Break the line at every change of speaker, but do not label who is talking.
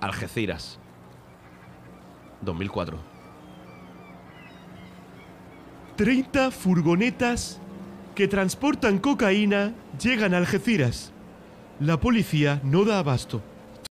Algeciras. 2004.
30 furgonetas que transportan cocaína llegan a Algeciras. La policía no da abasto.